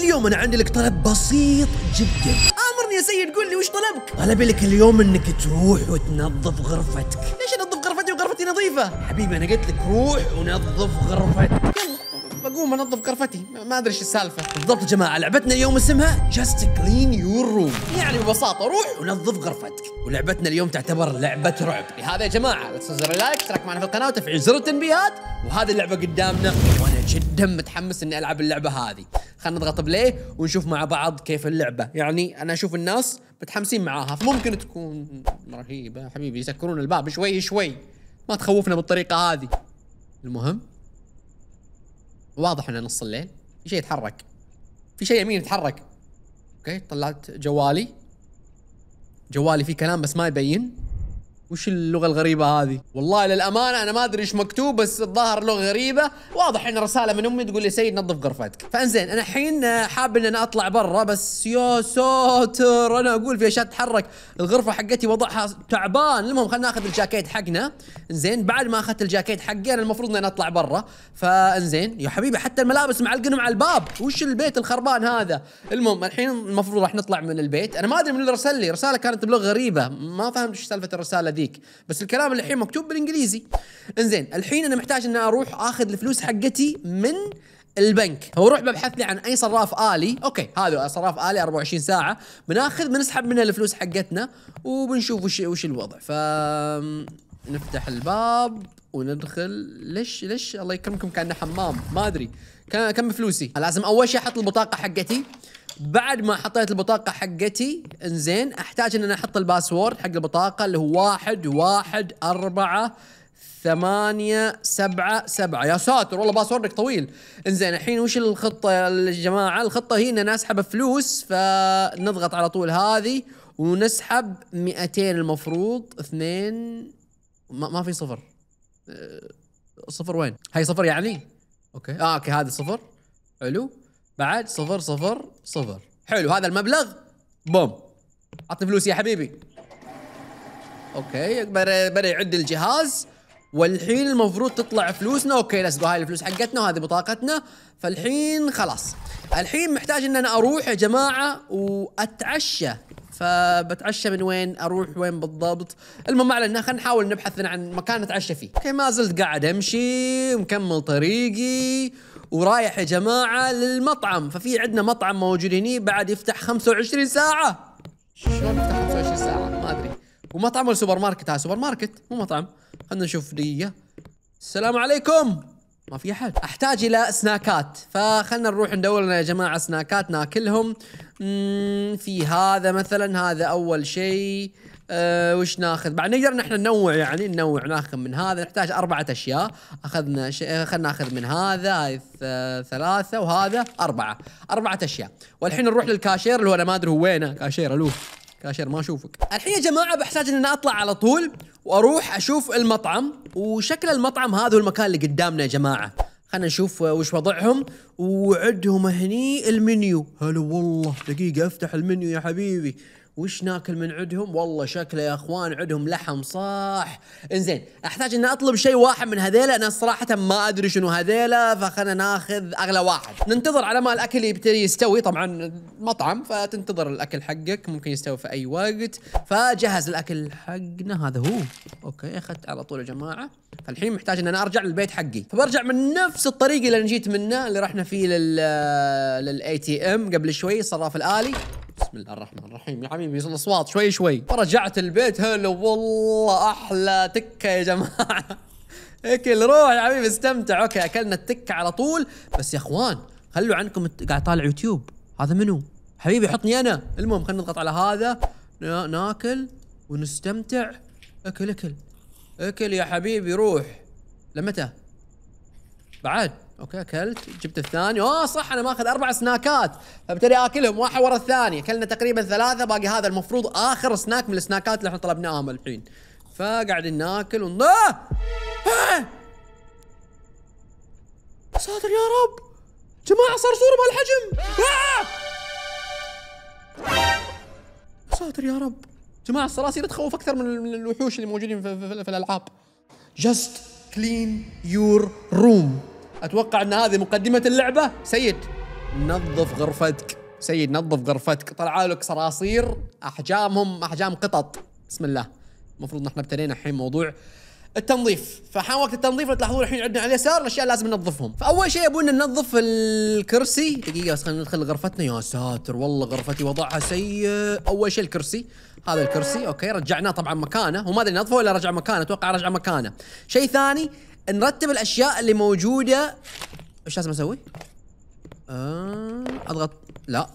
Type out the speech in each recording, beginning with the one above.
اليوم انا عندي لك طلب بسيط جدا امرني يا سيد قول لي وش طلبك طلبي لك اليوم انك تروح وتنظف غرفتك ليش انظف غرفتي وغرفتي نظيفه حبيبي انا قلت لك روح ونظف غرفتك بقوم انظف غرفتي ما ادري ايش السالفه بالضبط يا جماعه لعبتنا اليوم اسمها جاست كلين يور روم يعني ببساطه روح ونظف غرفتك ولعبتنا اليوم تعتبر لعبه رعب لهذا يا جماعه لا تنسوا زر اللايك اشتراك معنا في القناه وتفعيل زر التنبيهات وهذه اللعبه قدامنا وانا جدا متحمس اني العب اللعبه هذه خلينا نضغط بلاي ونشوف مع بعض كيف اللعبه يعني انا اشوف الناس متحمسين معاها فممكن تكون رهيبه حبيبي يسكرون الباب شوي شوي ما تخوفنا بالطريقه هذه المهم واضح انه نص الليل في شيء يتحرك في شيء يمين يتحرك اوكي طلعت جوالي جوالي فيه كلام بس ما يبين وش اللغه الغريبه هذه والله للامانه انا ما ادري ايش مكتوب بس الظاهر لغه غريبه واضح ان رساله من امي تقول لي سيد نظف غرفتك فانزين انا الحين حاب ان انا اطلع برا بس يا ساتر انا اقول في اشياء تتحرك الغرفه حقتي وضعها تعبان المهم خلينا ناخذ الجاكيت حقنا زين بعد ما اخذت الجاكيت حقي انا المفروض ان انا اطلع برا فانزين يا حبيبي حتى الملابس معلقنهم على الباب وش البيت الخربان هذا المهم الحين المفروض راح نطلع من البيت انا ما ادري من اللي رسل لي رساله كانت بلغه غريبه ما فهمت ايش سالفه الرساله دي هذيك بس الكلام الحين مكتوب بالانجليزي انزين الحين انا محتاج اني اروح اخذ الفلوس حقتي من البنك فاروح ببحث لي عن اي صراف الي اوكي هذا صراف الي 24 ساعه بناخذ بنسحب منه الفلوس حقتنا وبنشوف وش وش الوضع ف نفتح الباب وندخل ليش ليش الله يكرمكم كانه حمام ما ادري كم فلوسي لازم اول شيء احط البطاقه حقتي بعد ما حطيت البطاقه حقتي انزين احتاج ان انا احط الباسورد حق البطاقه اللي هو واحد واحد أربعة ثمانية سبعة سبعة يا ساتر والله باسوردك طويل انزين الحين وش الخطة يا جماعة الخطة هي ان انا اسحب فلوس فنضغط على طول هذه ونسحب 200 المفروض اثنين ما, ما في صفر أه، صفر وين هاي صفر يعني اوكي اه اوكي هذا صفر حلو بعد صفر صفر صفر حلو هذا المبلغ بوم عطني فلوس يا حبيبي اوكي بدا يعد الجهاز والحين المفروض تطلع فلوسنا اوكي ليتس هاي الفلوس حقتنا وهذه بطاقتنا فالحين خلاص الحين محتاج ان انا اروح يا جماعه واتعشى فبتعشى من وين اروح وين بالضبط المهم ما علينا خلينا نحاول نبحث عن مكان نتعشى فيه اوكي ما زلت قاعد امشي مكمل طريقي ورايح يا جماعه للمطعم ففي عندنا مطعم موجود هني بعد يفتح 25 ساعه شلون يفتح 25 ساعه ما ادري ومطعم ولا سوبر ماركت هذا آه، سوبر ماركت مو مطعم خلنا نشوف دقيقه السلام عليكم ما في احد احتاج الى سناكات فخلنا نروح ندور لنا يا جماعه سناكات ناكلهم في هذا مثلا هذا اول شيء أه وش ناخذ بعد نقدر نحن ننوع يعني ننوع ناخذ من هذا نحتاج اربعه اشياء اخذنا ش... أه، خلينا ناخذ من هذا هاي ثلاثه وهذا اربعه اربعه اشياء والحين نروح للكاشير اللي هو انا ما ادري هو وينه كاشير الو كاشير ما اشوفك الحين يا جماعه بحتاج ان انا اطلع على طول واروح اشوف المطعم وشكل المطعم هذا هو المكان اللي قدامنا يا جماعه خلينا نشوف وش وضعهم وعندهم هني المنيو هلا والله دقيقه افتح المنيو يا حبيبي وش ناكل من عندهم والله شكله يا اخوان عندهم لحم صاح انزين احتاج ان اطلب شيء واحد من هذيلا انا صراحه ما ادري شنو هذيلا فخلنا ناخذ اغلى واحد ننتظر على ما الاكل يبتدي يستوي طبعا مطعم فتنتظر الاكل حقك ممكن يستوي في اي وقت فجهز الاكل حقنا هذا هو اوكي اخذت على طول يا جماعه فالحين محتاج ان انا ارجع للبيت حقي فبرجع من نفس الطريق اللي انا جيت منه اللي رحنا فيه لل للاي تي ام قبل شوي الصراف الالي بسم الله الرحمن الرحيم يا حبيبي الاصوات شوي شوي رجعت البيت هلا والله احلى تكه يا جماعه اكل روح يا حبيبي استمتع اوكي اكلنا التكه على طول بس يا اخوان خلوا عنكم قاعد طالع يوتيوب هذا منو حبيبي حطني انا المهم خلينا نضغط على هذا ناكل ونستمتع اكل اكل اكل يا حبيبي روح لمتى بعد اوكي اكلت جبت الثاني اوه صح انا ماخذ اربع سناكات فبالتالي اكلهم واحد ورا الثاني اكلنا تقريبا ثلاثه باقي هذا المفروض اخر سناك من السناكات اللي احنا طلبناهم الحين فقاعدين ناكل ون... آه! آه! ساتر يا رب جماعه صرصور بهالحجم آه! ساتر يا رب جماعه الصراصير تخوف اكثر من الوحوش اللي موجودين في, في, في, في الالعاب just clean your room اتوقع ان هذه مقدمه اللعبه سيد نظف غرفتك سيد نظف غرفتك طلعوا لك صراصير احجامهم احجام قطط بسم الله المفروض نحن ابتدينا الحين موضوع التنظيف فحان وقت التنظيف تلاحظون الحين عندنا على اليسار الاشياء لازم ننظفهم فاول شيء ابونا ننظف الكرسي دقيقه بس خلينا ندخل غرفتنا يا ساتر والله غرفتي وضعها سيء اول شيء الكرسي هذا الكرسي اوكي رجعناه طبعا مكانه وما ادري نظفه ولا رجع مكانه اتوقع رجع مكانه شيء ثاني نرتب الاشياء اللي موجوده ايش لازم اسوي؟ آه اضغط لا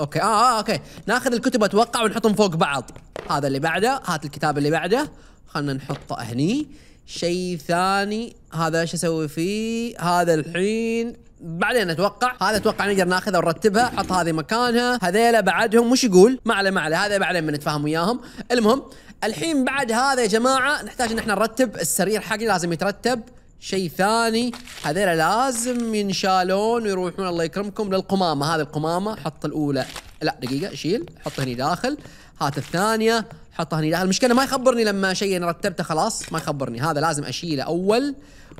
اوكي آه, اه اوكي ناخذ الكتب اتوقع ونحطهم فوق بعض هذا اللي بعده هات الكتاب اللي بعده خلنا نحطه هني شيء ثاني هذا ايش اسوي فيه هذا الحين بعدين اتوقع هذا اتوقع نقدر ناخذها ونرتبها حط هذه مكانها هذيلا بعدهم وش يقول ما عليه ما عليه هذا بعدين بنتفاهم وياهم المهم الحين بعد هذا يا جماعه نحتاج ان احنا نرتب السرير حقي لازم يترتب شيء ثاني هذيلا لازم ينشالون ويروحون الله يكرمكم للقمامه هذه القمامه حط الاولى لا دقيقه شيل حط هني داخل هات الثانيه حطه هني المشكله ما يخبرني لما شيء انا رتبته خلاص ما يخبرني هذا لازم اشيله اول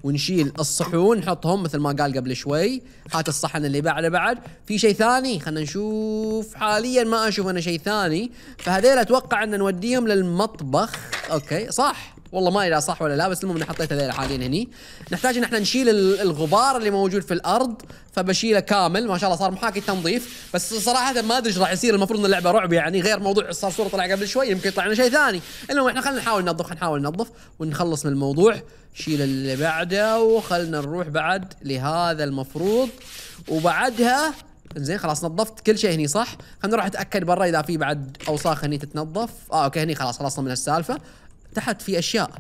ونشيل الصحون نحطهم مثل ما قال قبل شوي هات الصحن اللي بعده بعد في شيء ثاني خلنا نشوف حاليا ما اشوف انا شيء ثاني فهذيل اتوقع ان نوديهم للمطبخ اوكي صح والله ما ادري صح ولا لا بس المهم اني حطيته ذيلا حاليا هني نحتاج ان احنا نشيل الغبار اللي موجود في الارض فبشيله كامل ما شاء الله صار محاكي تنظيف بس صراحه ما ادري ايش راح يصير المفروض ان اللعبه رعب يعني غير موضوع الصرصور طلع قبل شوي يمكن يطلع لنا شيء ثاني المهم احنا خلينا نحاول ننظف خلينا نحاول ننظف ونخلص من الموضوع شيل اللي بعده وخلنا نروح بعد لهذا المفروض وبعدها زين خلاص نظفت كل شيء هني صح خلينا نروح اتاكد برا اذا في بعد اوساخ هني تتنظف اه اوكي هني خلاص خلصنا من السالفه تحت في اشياء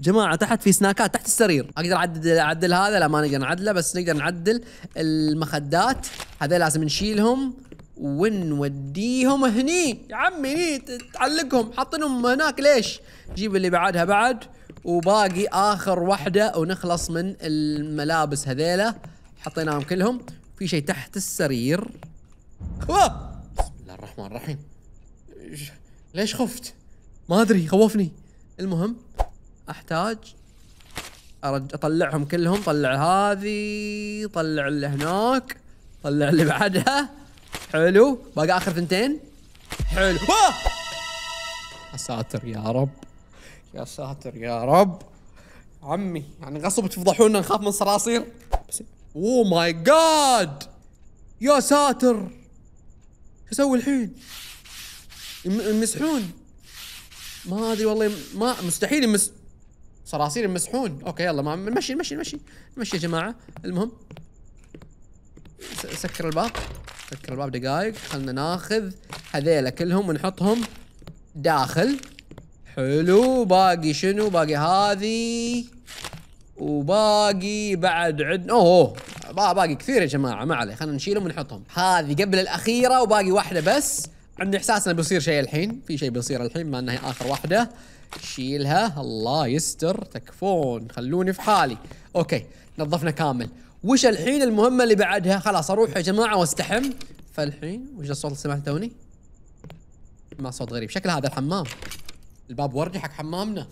جماعه تحت في سناكات تحت السرير اقدر اعدل اعدل هذا لا ما نقدر نعدله بس نقدر نعدل المخدات هذا لازم نشيلهم ونوديهم هني يا عمي هني تعلقهم حاطينهم هناك ليش جيب اللي بعدها بعد وباقي اخر وحده ونخلص من الملابس هذيله حطيناهم كلهم في شيء تحت السرير اوه بسم الله الرحمن الرحيم ليش خفت ما ادري خوفني المهم احتاج أرج... اطلعهم كلهم طلع هذه طلع اللي هناك طلع اللي بعدها حلو باقي اخر ثنتين حلو يا ساتر يا رب يا ساتر يا رب عمي يعني غصب تفضحونا نخاف من صراصير اوه ماي جاد يا ساتر شو اسوي الحين؟ يمسحون ما ادري والله ما مستحيل يمس صراصير يمسحون اوكي يلا ما نمشي نمشي نمشي نمشي يا جماعه المهم سكر الباب سكر الباب دقائق خلنا ناخذ هذيلا كلهم ونحطهم داخل حلو باقي شنو باقي هذه وباقي بعد عندنا اوه باقي كثير يا جماعه ما عليه خلينا نشيلهم ونحطهم هذه قبل الاخيره وباقي واحده بس عندي احساس انه بيصير شيء الحين في شيء بيصير الحين ما انها هي اخر واحده شيلها الله يستر تكفون خلوني في حالي اوكي نظفنا كامل وش الحين المهمه اللي بعدها خلاص اروح يا جماعه واستحم فالحين وش الصوت اللي سمعته توني ما صوت غريب شكل هذا الحمام الباب وردي حق حمامنا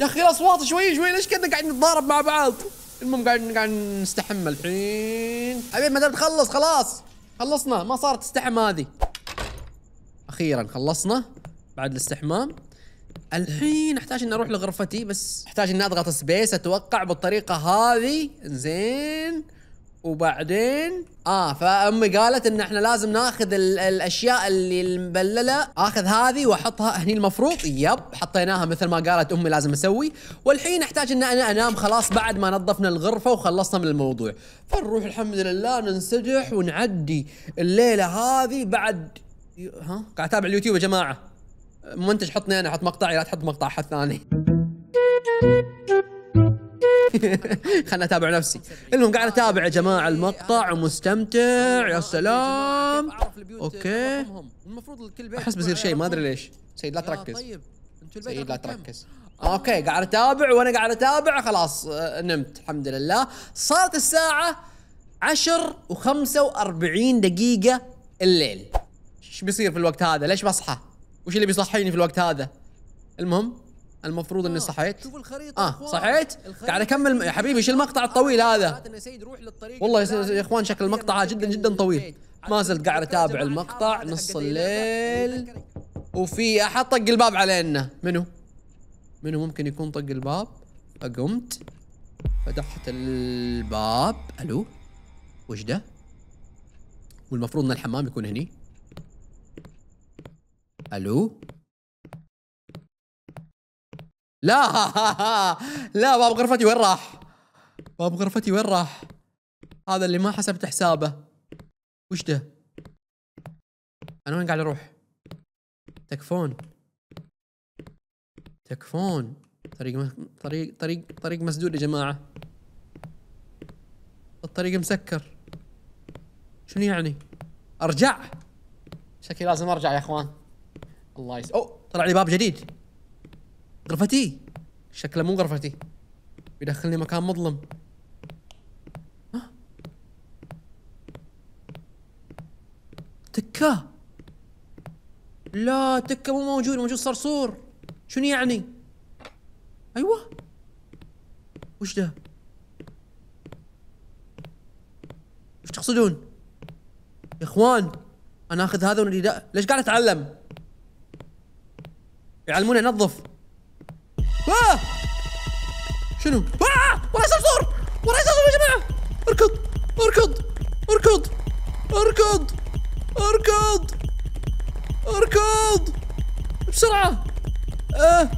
يا اخي الاصوات شوي شوي ليش كنا قاعدين نتضارب مع بعض المهم قاعد قاعد نستحم الحين حبيبي ما تخلص خلاص خلصنا ما صارت استحم هذه اخيرا خلصنا بعد الاستحمام الحين احتاج اني اروح لغرفتي بس احتاج اني اضغط سبيس اتوقع بالطريقه هذه زين وبعدين اه فامي قالت ان احنا لازم ناخذ الـ الاشياء اللي المبلله اخذ هذه واحطها هني المفروض يب حطيناها مثل ما قالت امي لازم اسوي والحين احتاج ان انا انام خلاص بعد ما نظفنا الغرفه وخلصنا من الموضوع فنروح الحمد لله ننسجح ونعدي الليله هذه بعد ها قاعد اتابع اليوتيوب يا جماعه منتج حطني انا حط مقطعي لا تحط مقطع حد ثاني خلنا اتابع نفسي المهم قاعد اتابع يا جماعه المقطع ومستمتع يا سلام اوكي المفروض الكل بيت احس بيصير شيء ما ادري ليش سيد لا تركز طيب سيد لا تركز اوكي قاعد اتابع وانا قاعد اتابع خلاص نمت الحمد لله صارت الساعه 10 و45 دقيقه الليل ايش بيصير في الوقت هذا ليش بصحى وش اللي بيصحيني في الوقت هذا المهم المفروض اني آه، صحيت شوف الخريطه اه صحيت قاعد اكمل يا حبيبي شو المقطع آه، الطويل هذا والله يا اخوان شكل المقطع جدا جدا طويل ما زلت قاعد اتابع المقطع نص الليل وفي احد طق الباب علينا منو منو ممكن يكون طق الباب قمت فتحت الباب الو وش ده والمفروض ان الحمام يكون هني الو لا لا باب غرفتي وين راح؟ باب غرفتي وين راح؟ هذا اللي ما حسبت حسابه وش ده؟ انا وين قاعد اروح؟ تكفون تكفون طريق طريق طريق طريق مسدود يا جماعه الطريق مسكر شنو يعني؟ ارجع شكلي لازم ارجع يا اخوان الله يس او طلع لي باب جديد غرفتي شكله مو غرفتي بيدخلني مكان مظلم تكة لا تكة مو موجود موجود صرصور شنو يعني ايوه وش ده وش تقصدون يا اخوان انا اخذ هذا ونريد ليش قاعد اتعلم يعلموني انظف آه! شنو؟ آه! وراي صرصور وراي صرصور يا جماعة اركض اركض اركض اركض اركض اركض بسرعة آه!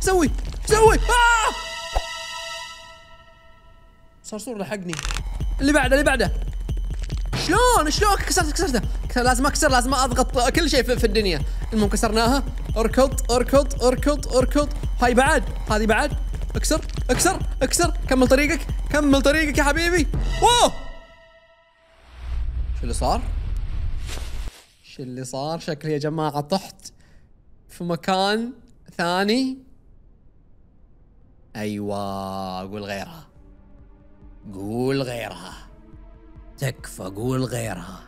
سوي سوي آه! صرصور لحقني اللي بعده اللي بعده شلون شلون كسرت كسرته لازم اكسر لازم اضغط كل شيء في الدنيا المهم كسرناها اركض اركض اركض اركض هاي بعد هذه بعد اكسر اكسر اكسر كمل طريقك كمل طريقك يا حبيبي اوه شو اللي صار؟ شو اللي صار؟ شكلي يا جماعة طحت في مكان ثاني ايوه قول غيرها قول غيرها تكفى قول غيرها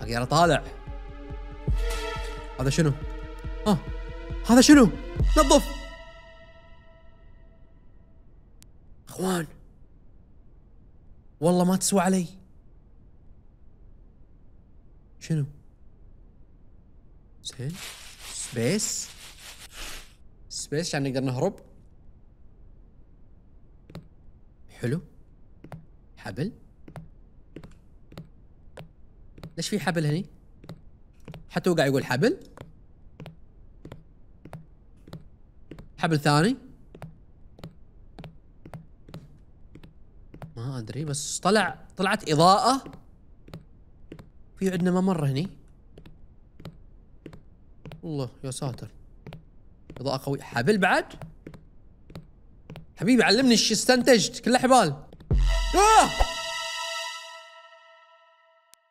اقدر اطالع هذا شنو؟ ها آه، هذا شنو؟ نظف اخوان والله ما تسوى علي شنو؟ زين سبيس سبيس عشان نقدر نهرب حلو حبل ليش في حبل هني؟ حتى هو قاعد يقول حبل حبل ثاني ما ادري بس طلع طلعت اضاءة في عندنا ممر هني الله يا ساتر اضاءة قوية حبل بعد حبيبي علمني ايش استنتجت كله حبال آه!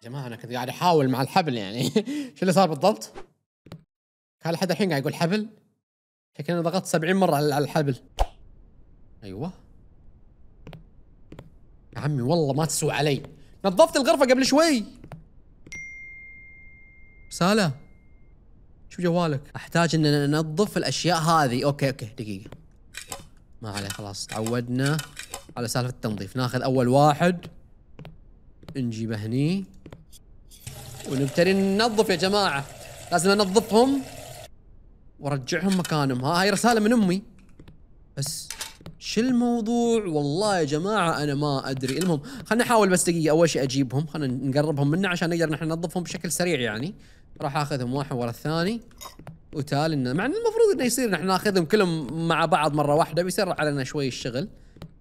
جماعه انا كنت قاعد احاول مع الحبل يعني شو اللي صار بالضبط؟ كان لحد الحين قاعد يقول حبل انا ضغطت 70 مره على الحبل ايوه يا عمي والله ما تسوى علي نظفت الغرفه قبل شوي رساله شو جوالك احتاج ان ننظف الاشياء هذه اوكي اوكي دقيقه ما عليه خلاص تعودنا على سالفه التنظيف ناخذ اول واحد نجيبه هني ونبتدي ننظف يا جماعه لازم انظفهم وارجعهم مكانهم ها هاي رساله من امي بس شو الموضوع والله يا جماعه انا ما ادري المهم خلنا نحاول بس دقيقه اول شيء اجيبهم خلنا نقربهم منا عشان نقدر نحن ننظفهم بشكل سريع يعني راح اخذهم واحد ورا الثاني وتالي انه مع انه المفروض انه يصير نحن ناخذهم كلهم مع بعض مره واحده بيسرع علينا شوي الشغل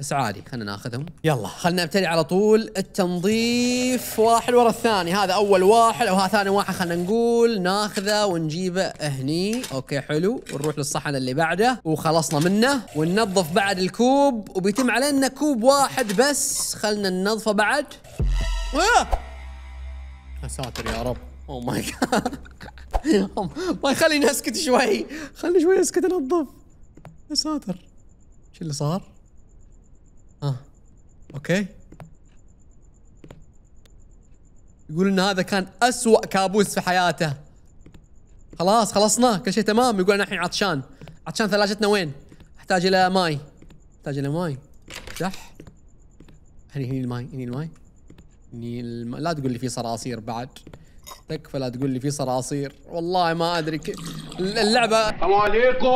بس عادي خلينا ناخذهم يلا خلينا نبتدي على طول التنظيف واحد ورا الثاني هذا اول واحد او هذا ثاني واحد خلينا نقول ناخذه ونجيبه هني اوكي حلو ونروح للصحن اللي بعده وخلصنا منه وننظف بعد الكوب وبيتم علينا كوب واحد بس خلينا ننظفه بعد آه! يا ساتر يا رب او ماي جاد ما خليني اسكت شوي خليني شوي اسكت انظف يا ساتر شو اللي صار؟ ها آه. اوكي يقول ان هذا كان اسوأ كابوس في حياته خلاص خلصنا كل شيء تمام يقول انا الحين عطشان عطشان ثلاجتنا وين احتاج الى ماي احتاج الى ماي صح هني هني الماي هني الماي هني الم... لا تقول لي في صراصير بعد تكفى لا تقول لي في صراصير والله ما ادري كيف اللعبه عليكم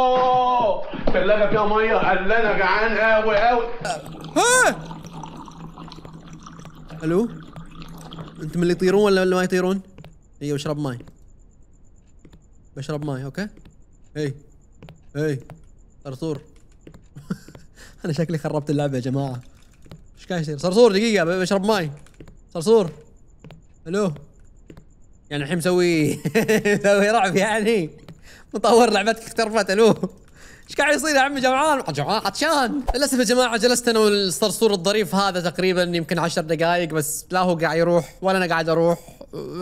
فيها ميه قال انا جعان قوي قوي ها الو انتم اللي يطيرون ولا اللي ما يطيرون؟ ايوه بشرب ماي بشرب ماي اوكي؟ اي اي صرصور انا شكلي خربت اللعبه يا جماعه ايش قاعد يصير؟ صرصور دقيقه بشرب ماي صرصور الو يعني الحين مسوي مسوي رعب يعني مطور لعبتك اخترفت الو ايش قاعد يصير يا عمي جمعان؟ جمعان عطشان للاسف يا جماعه جلست انا والصرصور الظريف هذا تقريبا يمكن 10 دقائق بس لا هو قاعد يروح ولا انا قاعد اروح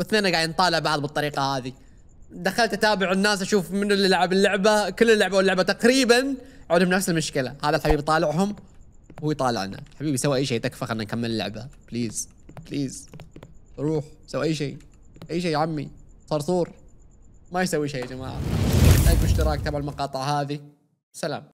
اثنين قاعد نطالع بعض بالطريقه هذه دخلت اتابع الناس اشوف من اللي لعب اللعبه كل اللي لعبوا اللعبه تقريبا عندهم نفس المشكله هذا الحبيب يطالعهم وهو يطالعنا حبيبي سوى اي شيء تكفى خلينا نكمل اللعبه بليز بليز روح سوى اي شيء اي شيء يا عمي صرصور ما يسوي شيء يا جماعه لايك واشتراك تابعوا المقاطع هذه سلام